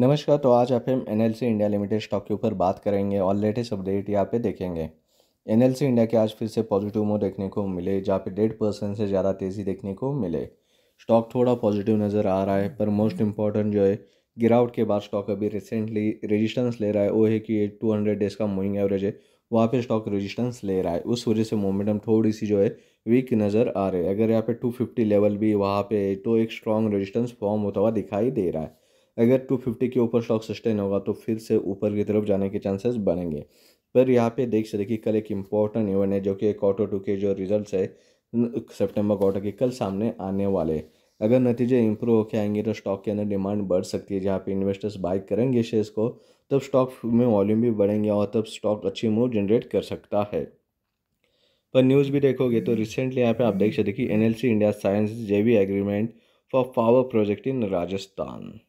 नमस्कार तो आज आप हम एन इंडिया लिमिटेड स्टॉक के ऊपर बात करेंगे और लेटेस्ट अपडेट यहाँ पे देखेंगे एन इंडिया के आज फिर से पॉजिटिव मोड देखने को मिले जहाँ पे डेढ़ परसेंट से ज़्यादा तेज़ी देखने को मिले स्टॉक थोड़ा पॉजिटिव नज़र आ रहा है पर मोस्ट इंपॉर्टेंट जो है गिरावट के बाद स्टॉक अभी रिसेंटली रजिस्टेंस ले रहा है वो है कि टू हंड्रेड डेज का मूविंग एवरेज है वहाँ पे स्टॉक रजिस्टेंस ले रहा है उस वजह से मोमेंटम थोड़ी सी जो है वीक नज़र आ रही है अगर यहाँ पे फिफ्टी लेवल भी वहाँ पे तो एक स्ट्रॉन्ग रजिस्टेंस फॉर्म होता हुआ दिखाई दे रहा है अगर 250 के ऊपर स्टॉक सस्टेन होगा तो फिर से ऊपर की तरफ जाने के चांसेस बनेंगे पर यहाँ पे देख सकते कि कल एक इम्पॉर्टेंट इवेंट है जो कि क्वार्टर टू के जो रिजल्ट है सेप्टेम्बर क्वार्टर के कल सामने आने वाले अगर नतीजे इंप्रूव होकर आएंगे तो स्टॉक के अंदर डिमांड बढ़ सकती है जहाँ पे इन्वेस्टर्स बाइक करेंगे शेयर्स को तब स्टॉक में वॉल्यूम भी बढ़ेंगे और तब स्टॉक अच्छी मूव जनरेट कर सकता है पर न्यूज़ भी देखोगे तो रिसेंटली यहाँ पे आप देख सकते कि an India science JV agreement for power project in Rajasthan